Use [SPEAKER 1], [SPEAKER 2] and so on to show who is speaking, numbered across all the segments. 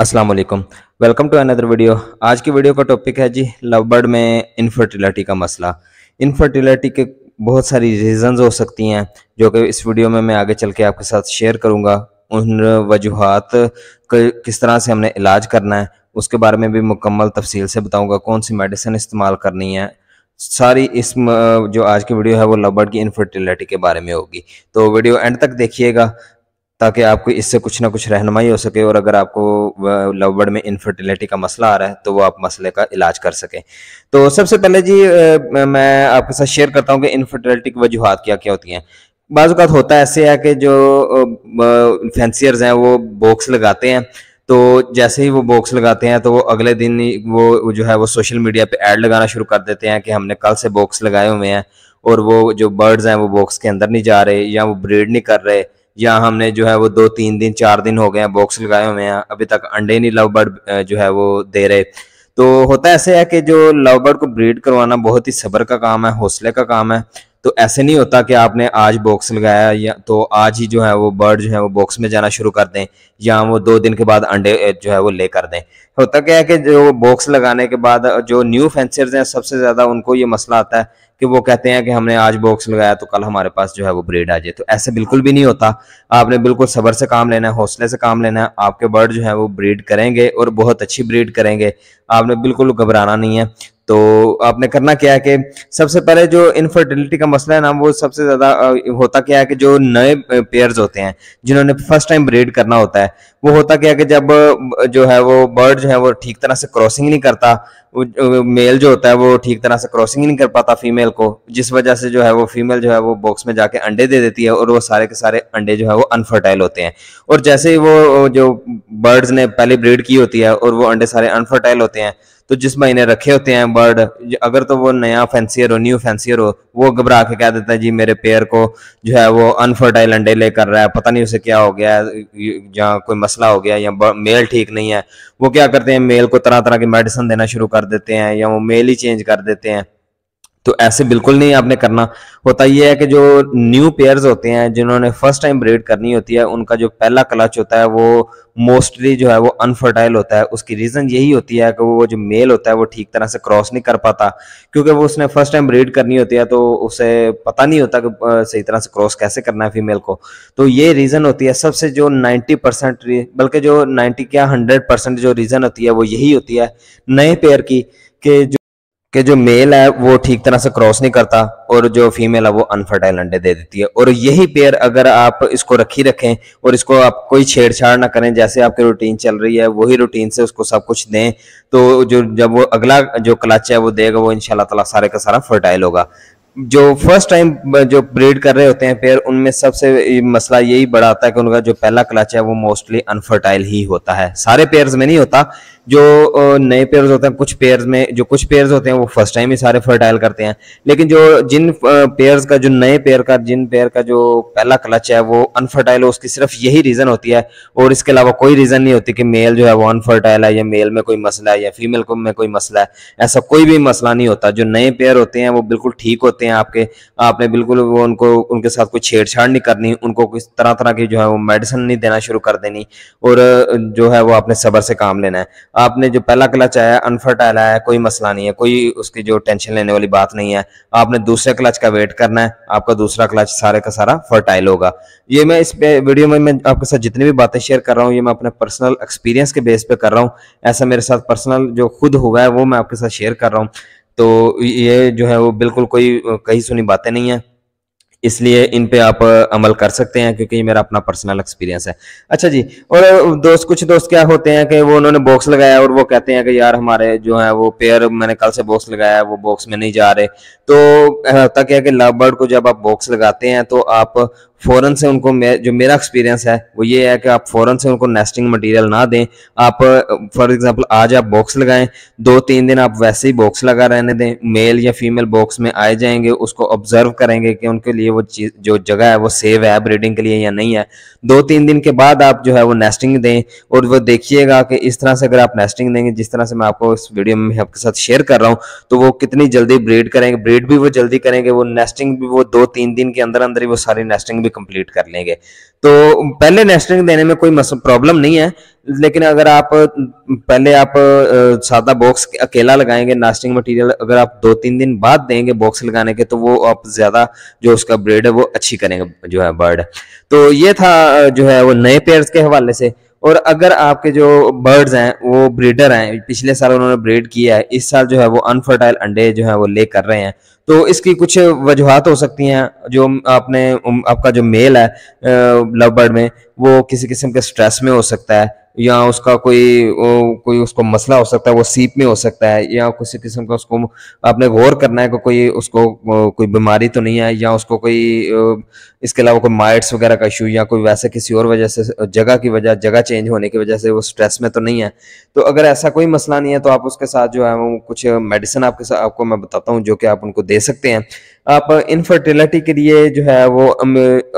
[SPEAKER 1] Aslam welcome to another video आज की video का टॉपिक है जी लव बर्ड में इनफर्टिलिटी का मसला इनफर्टिलिटी के बहुत सारी रीजंस हो सकती हैं जो कि इस वीडियो में मैं आगे चल के आपके साथ शेयर करूंगा उन वजूहत किस तरह से हमने इलाज करना है उसके बारे में भी मुकम्मल तफसील से बताऊँगा कौन सी मेडिसिन इस्तेमाल करनी है सारी इस जो आज की वीडियो है वो लवबर्ड की इनफर्टिलिटी के बारे में होगी तो वीडियो एंड तक देखिएगा ताकि आपको इससे कुछ ना कुछ रहनुमाई हो सके और अगर आपको लवबर्ड में इनफर्टिलिटी का मसला आ रहा है तो वो आप मसले का इलाज कर सकें तो सबसे पहले जी मैं आपके साथ शेयर करता हूँ कि इनफर्टिलिटी की वजूहत क्या क्या होती हैं बाजूकात होता ऐसे है कि जो फैंसियर्स हैं वो बॉक्स लगाते हैं तो जैसे ही वो बॉक्स लगाते हैं तो वो अगले दिन वो जो है वो सोशल मीडिया पे ऐड लगाना शुरू कर देते हैं कि हमने कल से बॉक्स लगाए हुए हैं और वो जो बर्ड्स हैं वो बॉक्स के अंदर नहीं जा रहे या वो ब्रीड नहीं कर रहे या हमने जो है वो दो तीन दिन चार दिन हो गए हैं बॉक्स लगाए हुए हैं अभी तक अंडे नहीं लव बर्ड जो है वो दे रहे तो होता ऐसे है कि जो लव बर्ड को ब्रीड करवाना बहुत ही सब्र का काम है हौसले का काम है तो ऐसे नहीं होता कि आपने आज बॉक्स लगाया या तो आज ही जो है वो बर्ड जो है वो बॉक्स में जाना शुरू कर दें या वो दो दिन के बाद अंडे जो है वो ले कर दें होता क्या है कि जो बॉक्स लगाने के बाद जो न्यू फेंसर्स हैं सबसे ज़्यादा उनको ये मसला आता है कि वो कहते हैं कि हमने आज बॉक्स लगाया तो कल हमारे पास जो है वो ब्रेड आ जाए तो ऐसे बिल्कुल भी नहीं होता आपने बिल्कुल सबर से काम लेना है हौसले से काम लेना है आपके बर्ड जो है वो ब्रीड करेंगे और बहुत अच्छी ब्रीड करेंगे आपने बिल्कुल घबराना नहीं है तो आपने करना क्या है कि सबसे पहले जो इनफर्टिलिटी का मसला है ना वो सबसे ज़्यादा होता क्या है कि जो नए पेयर्स होते हैं जिन्होंने फर्स्ट टाइम ब्रीड करना होता है वो होता क्या है कि जब जो है वो बर्ड जो है वो ठीक तरह से क्रॉसिंग नहीं करता मेल जो होता है वो ठीक तरह से क्रॉसिंग नहीं कर पाता फीमेल को जिस वजह से जो है वो फीमेल जो है वो बॉक्स में जाके अंडे दे देती है और वो सारे के सारे अंडे जो है वो अनफर्टाइल होते हैं और जैसे ही वो जो बर्ड्स ने पहले ब्रीड की होती है और वो अंडे सारे अनफर्टाइल होते हैं तो जिस महीने रखे होते हैं बर्ड अगर तो वो नया फैंसियर हो न्यू फैंसियर हो वो घबरा के कह देता है जी मेरे पेयर को जो है वो अनफर्टाइल अंडे ले कर रहा है पता नहीं उसे क्या हो गया है या कोई मसला हो गया या मेल ठीक नहीं है वो क्या करते हैं मेल को तरह तरह की मेडिसिन देना शुरू कर देते हैं या वो मेल ही चेंज कर देते हैं तो ऐसे बिल्कुल नहीं आपने करना होता यह है कि जो न्यू पेयर्स होते हैं जिन्होंने फर्स्ट टाइम ब्रीड करनी होती है उनका जो पहला क्लच होता है वो मोस्टली जो है वो अनफर्टाइल होता है उसकी रीज़न यही होती है कि वो जो मेल होता है वो ठीक तरह से क्रॉस नहीं कर पाता क्योंकि वो उसने फर्स्ट टाइम ब्रीड करनी होती है तो उसे पता नहीं होता कि सही तरह से क्रॉस कैसे करना है फीमेल को तो ये रीज़न होती है सबसे जो नाइन्टी परसेंट बल्कि जो नाइन्टी क्या हंड्रेड परसेंट जो रीज़न होती है वो यही होती है नए पेयर की कि कि जो मेल है वो ठीक तरह से क्रॉस नहीं करता और जो फीमेल है वो अनफर्टाइल अंडे दे देती है और यही पेयर अगर आप इसको रखी रखें और इसको आप कोई छेड़छाड़ ना करें जैसे आपकी रूटीन चल रही है वही रूटीन से उसको सब कुछ दें तो जो जब वो अगला जो क्लच है वो देगा वो इनशाला तला सारे का सारा फर्टाइल होगा जो फर्स्ट टाइम जो ब्रीड कर रहे होते हैं पेयर उनमें सबसे मसला यही बड़ा आता है कि उनका जो पहला क्लच है वो मोस्टली अनफर्टाइल ही होता है सारे पेयर्स में नहीं होता जो नए पेयर्स होते हैं कुछ पेयर्स में जो कुछ पेयर्स होते हैं वो फर्स्ट टाइम ही सारे फर्टाइल करते हैं लेकिन जो जिन पेयर्स का जो नए पेयर का जिन पेयर का जो पहला क्लच है वो अनफर्टाइल हो उसकी सिर्फ यही रीज़न होती है और इसके अलावा कोई रीज़न नहीं होती कि मेल जो है वो अनफर्टाइल है या मेल में कोई मसला है या फीमेल को में कोई मसला है ऐसा कोई भी मसला नहीं होता जो नए पेयर होते हैं वो बिल्कुल ठीक होते हैं आपके आपने बिल्कुल वो उनको उनके साथ कोई छेड़छाड़ नहीं करनी उनको किस तरह तरह की जो है वो मेडिसिन नहीं देना शुरू कर देनी और जो है वो आपने सबर से काम लेना है आपने जो पहला क्लच आया अनफर्टाइल आया है कोई मसला नहीं है कोई उसकी जो टेंशन लेने वाली बात नहीं है आपने दूसरे क्लच का वेट करना है आपका दूसरा क्लच सारे का सारा फर्टाइल होगा ये मैं इस पे वीडियो में मैं आपके साथ जितनी भी बातें शेयर कर रहा हूँ ये मैं अपने पर्सनल एक्सपीरियंस के बेस पे कर रहा हूँ ऐसा मेरे साथ पर्सनल जो खुद हुआ है वो मैं आपके साथ शेयर कर रहा हूँ तो ये जो है वो बिल्कुल कोई कही सुनी बातें नहीं है इसलिए इन पे आप अमल कर सकते हैं क्योंकि ये मेरा अपना पर्सनल एक्सपीरियंस है अच्छा जी और दोस्त कुछ दोस्त क्या होते हैं कि वो उन्होंने बॉक्स लगाया और वो कहते हैं कि यार हमारे जो है वो पेयर मैंने कल से बॉक्स लगाया वो बॉक्स में नहीं जा रहे तो होता क्या है कि लव बर्ड को जब आप बॉक्स लगाते हैं तो आप फ़ौरन से उनको मे, जो मेरा एक्सपीरियंस है वो ये है कि आप फ़ौरन से उनको नेस्टिंग मटेरियल ना दें आप फॉर एग्जांपल आज आप बॉक्स लगाएं दो तीन दिन आप वैसे ही बॉक्स लगा रहने दें मेल या फीमेल बॉक्स में आए जाएंगे उसको ऑब्जर्व करेंगे कि उनके लिए वो चीज़ जो जगह है वो सेव है ब्रीडिंग के लिए या नहीं है दो तीन दिन के बाद आप जो है वो नेस्टिंग दें और वो देखिएगा कि इस तरह से अगर आप नेस्टिंग देंगे जिस तरह से मैं आपको इस वीडियो में आपके साथ शेयर कर रहा हूँ तो वो कितनी जल्दी ब्रीड करेंगे ब्रीड भी वो जल्दी करेंगे वो नेस्टिंग भी वो दो तीन दिन के अंदर अंदर ही वो सारी नेस्टिंग भी कंप्लीट कर लेंगे तो पहले नेस्टिंग देने में कोई प्रॉब्लम नहीं है लेकिन अगर आप पहले आप सादा बॉक्स अकेला लगाएंगे नेस्टिंग मटेरियल अगर आप दो तीन दिन बाद देंगे बॉक्स लगाने के तो वो आप ज़्यादा जो उसका ब्रेड है वो अच्छी करेंगे जो है बर्ड तो ये था जो है वो नए पेयर्स के हवाले से और अगर आपके जो बर्ड्स हैं वो ब्रीडर हैं पिछले साल उन्होंने ब्रीड किया है इस साल जो है वो अनफर्टाइल अंडे जो है वो ले कर रहे हैं तो इसकी कुछ वजूहत हो सकती हैं जो आपने आपका जो मेल है लव बर्ड में वो किसी किस्म के स्ट्रेस में हो सकता है या उसका कोई कोई उसको मसला हो सकता है वो सीप में हो सकता है या किसी किस्म का उसको आपने गौर करना है कि को कोई उसको कोई बीमारी तो नहीं है या उसको कोई इसके अलावा कोई माइट्स वगैरह का इशू या कोई वैसे किसी और वजह से जगह की वजह जगह चेंज होने की वजह से वो स्ट्रेस में तो नहीं है तो अगर ऐसा कोई मसला नहीं है तो आप उसके साथ जो है वो कुछ मेडिसिन आपके साथ आपको मैं बताता हूँ जो कि आप उनको दे सकते हैं आप इनफर्टिलिटी के लिए जो है वो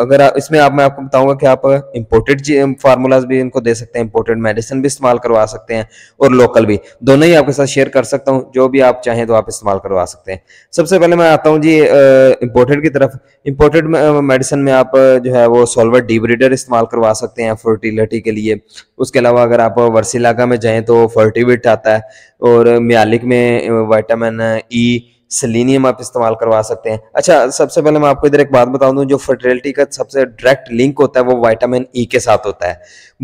[SPEAKER 1] अगर इसमें आप मैं आपको बताऊंगा कि आप इम्पोर्टेड फार्मूलाज भी इनको दे सकते हैं इम्पोर्टेड मेडिसिन भी इस्तेमाल करवा सकते हैं और लोकल भी दोनों ही आपके साथ शेयर कर सकता हूँ जो भी आप चाहें तो आप इस्तेमाल करवा सकते हैं सबसे पहले मैं आता हूँ जी इम्पोर्टेड की तरफ इम्पोर्टेड मेडिसिन में आप जो है वो सोलवर डीब्रीडर इस्तेमाल करवा सकते हैं फर्टिलिटी के लिए उसके अलावा अगर आप वर्सीलागा में जाएँ तो फर्टिविट आता है और म्यालिक में वाइटामिन ई सेलिनियम आप इस्तेमाल करवा सकते हैं अच्छा सबसे पहले मैं आपको इधर एक बात बता दूं जो फर्टिलिटी का सबसे डायरेक्ट लिंक होता है वो विटामिन ई e के साथ होता है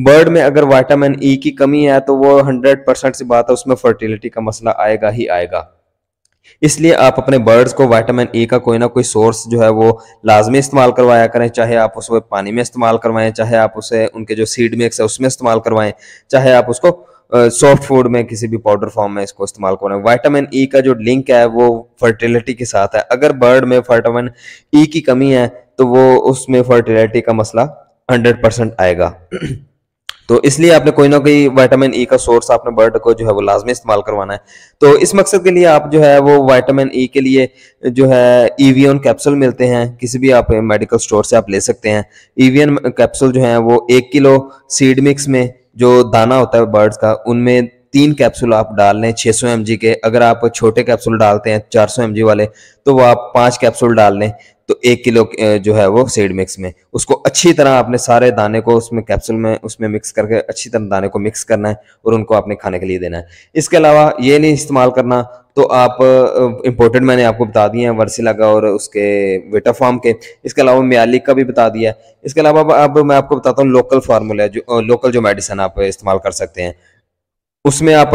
[SPEAKER 1] बर्ड में अगर विटामिन ई e की कमी है तो वो 100 परसेंट सी बात है उसमें फर्टिलिटी का मसला आएगा ही आएगा इसलिए आप अपने बर्ड्स को विटामिन ए e का कोई ना कोई सोर्स जो है वो लाजमी इस्तेमाल करवाया करें चाहे आप उसको पानी में इस्तेमाल करवाएं चाहे आप उसे उनके जो सीड मिक्स है उसमें इस्तेमाल करवाएं चाहे आप उसको सॉफ्ट फूड में किसी भी पाउडर फॉर्म में इसको इस्तेमाल करना है वाइटामिन ई का जो लिंक है वो फर्टिलिटी के साथ है अगर बर्ड में विटामिन ई e की कमी है तो वो उसमें फर्टिलिटी का मसला हंड्रेड परसेंट आएगा तो इसलिए आपने कोई ना कोई विटामिन ई e का सोर्स आपने बर्ड को जो है वो लाजमी इस्तेमाल करवाना है तो इस मकसद के लिए आप जो है वो विटामिन ई e के लिए जो है ईवीएन कैप्सूल मिलते हैं किसी भी आप मेडिकल स्टोर से आप ले सकते हैं ईवीएन कैप्सूल जो है वो एक किलो सीड मिक्स में जो दाना होता है बर्ड्स का उनमें तीन कैप्सूल आप डाल लें 600 सौ के अगर आप छोटे कैप्सूल डालते हैं चार सौ वाले तो वो आप पाँच कैप्सूल डाल लें तो एक किलो जो है वो सीड मिक्स में उसको अच्छी तरह आपने सारे दाने को उसमें कैप्सूल में उसमें मिक्स करके अच्छी तरह दाने को मिक्स करना है और उनको आपने खाने के लिए देना है इसके अलावा ये नहीं इस्तेमाल करना तो आप इम्पोर्टेंट मैंने आपको बता दिए हैं वर्सिला का और उसके वेटा फार्म के इसके अलावा म्यालिक का भी बता दिया है इसके अलावा अब अब मैं आपको बताता हूँ लोकल फार्मूला जो लोकल जो मेडिसन आप इस्तेमाल कर सकते हैं उसमें आप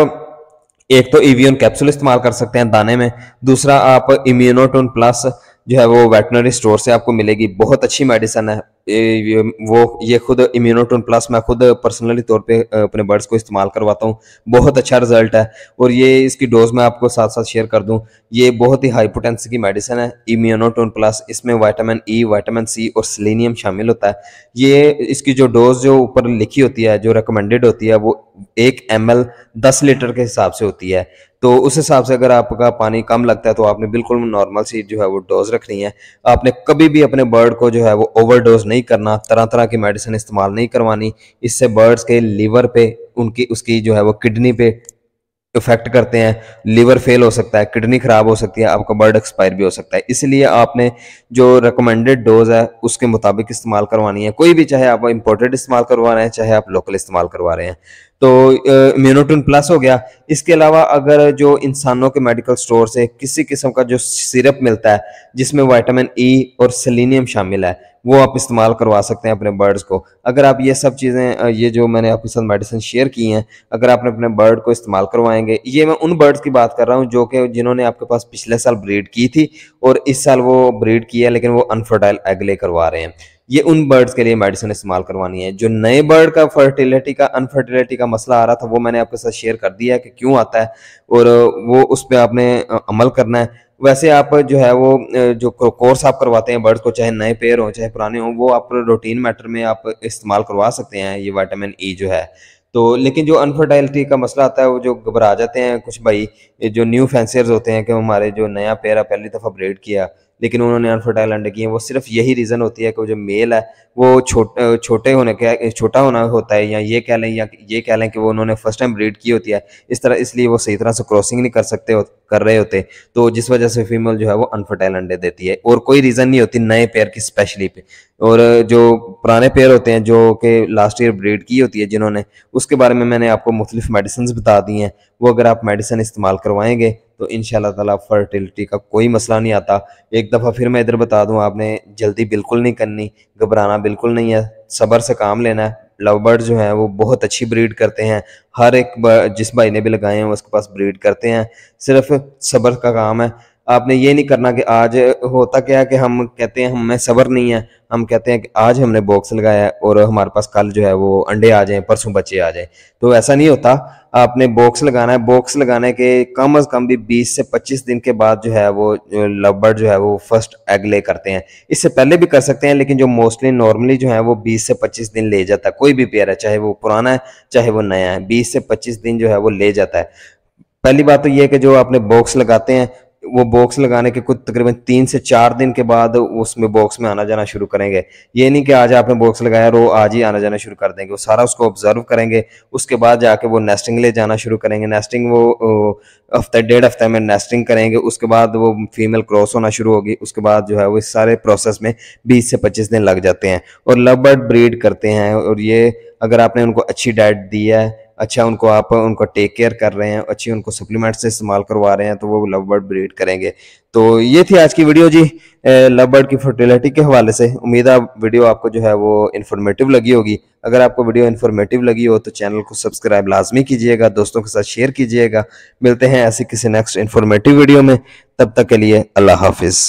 [SPEAKER 1] एक तो ईवीएन कैप्सूल इस्तेमाल कर सकते हैं दाने में दूसरा आप इम्यूनोटोन प्लस जो है वो वेटनरी स्टोर से आपको मिलेगी बहुत अच्छी मेडिसन है वो ये खुद इम्यूनोटोन प्लस मैं खुद पर्सनली तौर पे अपने बर्ड्स को इस्तेमाल करवाता हूँ बहुत अच्छा रिजल्ट है और ये इसकी डोज मैं आपको साथ साथ शेयर कर दूँ ये बहुत ही हाई पोटेंसी की मेडिसिन है इम्यूनोटोन प्लस इसमें वाइटामिन ई वाइटामिन सी और सिलेनियम शामिल होता है ये इसकी जो डोज जो ऊपर लिखी होती है जो रिकमेंडेड होती है वो एक एम एल दस लीटर के हिसाब से होती है तो उस हिसाब से अगर आपका पानी कम लगता है तो आपने बिल्कुल नॉर्मल सी जो है वो डोज रखनी है आपने कभी भी अपने बर्ड को जो है वो ओवर डोज नहीं करना तरह तरह की मेडिसिन इस्तेमाल नहीं करवानी इससे बर्ड्स के लीवर पे उनकी उसकी जो है वो किडनी पे इफेक्ट करते हैं लीवर फेल हो सकता है किडनी खराब हो सकती है आपका बर्ड एक्सपायर भी हो सकता है इसलिए आपने जो रिकमेंडेड डोज है उसके मुताबिक इस्तेमाल करवानी है कोई भी चाहे आप इंपोर्टेड इस्तेमाल करवा रहे हैं चाहे आप लोकल इस्तेमाल करवा रहे हैं तो इम्यूनोटिन प्लस हो गया इसके अलावा अगर जो इंसानों के मेडिकल स्टोर से किसी किस्म का जो सिरप मिलता है जिसमें वाइटामिन ई e और सेलिनियम शामिल है वो आप इस्तेमाल करवा सकते हैं अपने बर्ड्स को अगर आप ये सब चीज़ें ये जो मैंने आपके साथ मेडिसिन शेयर की हैं अगर आपने अपने बर्ड को इस्तेमाल करवाएंगे ये मैं उन बर्ड्स की बात कर रहा हूँ जो कि जिन्होंने आपके पास पिछले साल ब्रीड की थी और इस साल वो ब्रीड की है लेकिन वो अनफर्टाइल एग ले करवा रहे हैं ये उन बर्ड्स के लिए मेडिसिन इस्तेमाल करवानी है जो नए बर्ड का फर्टिलिटी का अनफर्टिलिटी का मसला आ रहा था वो मैंने आपके साथ शेयर कर दिया है कि क्यों आता है और वो उस पर आपने अमल करना है वैसे आप जो है वो जो कोर्स आप करवाते हैं बर्ड्स को चाहे नए पेयर हो चाहे पुराने हों वो आप रूटीन मैटर में आप इस्तेमाल करवा सकते हैं ये वाइटामिन ई e जो है तो लेकिन जो अनफर्टाइलिटी का मसला आता है वो जो घबरा जाते हैं कुछ भाई जो न्यू फैंसियर्स होते हैं कि हमारे जो नया पेयर है पहली दफ़ा ब्रेड किया लेकिन उन्होंने अनफर्टाइल अंडे किए वो सिर्फ यही रीज़न होती है कि जो मेल है वो छोटे छोटे होने के छोटा होना होता है या ये कह लें या ये कह लें कि वो उन्होंने फर्स्ट टाइम ब्रीड की होती है इस तरह इसलिए वो सही तरह से क्रॉसिंग नहीं कर सकते कर रहे होते तो जिस वजह से फीमेल जो है वो अनफर्टाइल अंडे देती है और कोई रीज़न नहीं होती नए पेयर की स्पेशली पे और जो पुराने पेयर होते हैं जो कि लास्ट ईयर ब्रीड की होती है जिन्होंने उसके बारे में मैंने आपको मुख्तलिफ मेडिसिन बता दी हैं वो अगर आप मेडिसिन इस्तेमाल करवाएंगे तो इन ताला फर्टिलिटी का कोई मसला नहीं आता एक दफ़ा फिर मैं इधर बता दूँ आपने जल्दी बिल्कुल नहीं करनी घबराना बिल्कुल नहीं है सब्र से काम लेना है लव बर्ड जो हैं वो बहुत अच्छी ब्रीड करते हैं हर एक जिस भाई ने भी लगाए हैं उसके पास ब्रीड करते हैं सिर्फ सब्र का काम है आपने ये नहीं करना कि आज होता क्या है कि हम कहते हैं हमें सबर नहीं है हम कहते हैं कि आज हमने बॉक्स लगाया है और हमारे पास कल जो है वो अंडे आ जाएं परसों बच्चे आ जाएं तो ऐसा नहीं होता आपने बॉक्स लगाना है बॉक्स लगाने के कम अज़ कम भी 20 से 25 दिन के बाद जो है वो लवबर्ड जो है वो फर्स्ट एग ले करते हैं इससे पहले भी कर सकते हैं लेकिन जो मोस्टली नॉर्मली जो है वो 20 से 25 दिन ले जाता है कोई भी पेयर है चाहे वो पुराना है चाहे वो नया है बीस से पच्चीस दिन जो है वो ले जाता है पहली बात तो ये कि जो आपने बॉक्स लगाते हैं वो बॉक्स लगाने के कुछ तकरीबन तीन से चार दिन के बाद उसमें बॉक्स में आना जाना शुरू करेंगे ये नहीं कि आज आपने बॉक्स लगाया और वो आज ही आना जाना शुरू कर देंगे वो सारा उसको ऑब्जर्व करेंगे उसके बाद जाके वो नेस्टिंग ले जाना शुरू करेंगे नेस्टिंग वो हफ्ते डेढ़ हफ्ते में नेस्टिंग करेंगे उसके बाद वो फीमेल क्रॉस होना शुरू होगी उसके बाद जो है वो इस सारे प्रोसेस में बीस से पच्चीस दिन लग जाते हैं और लव बर्ड ब्रीड करते हैं और ये अगर आपने उनको अच्छी डाइट दी है अच्छा उनको आप उनको टेक केयर कर रहे हैं अच्छी उनको सप्लीमेंट से इस्तेमाल करवा रहे हैं तो वो लव बर्ड ब्रीड करेंगे तो ये थी आज की वीडियो जी लव बर्ड की फर्टिलिटी के हवाले से उम्मीद है वीडियो आपको जो है वो इन्फॉर्मेटिव लगी होगी अगर आपको वीडियो इन्फॉर्मेटिव लगी हो तो चैनल को सब्सक्राइब लाजमी कीजिएगा दोस्तों के साथ शेयर कीजिएगा मिलते हैं ऐसी किसी नेक्स्ट इन्फॉर्मेटिव वीडियो में तब तक के लिए अल्लाह हाफिज़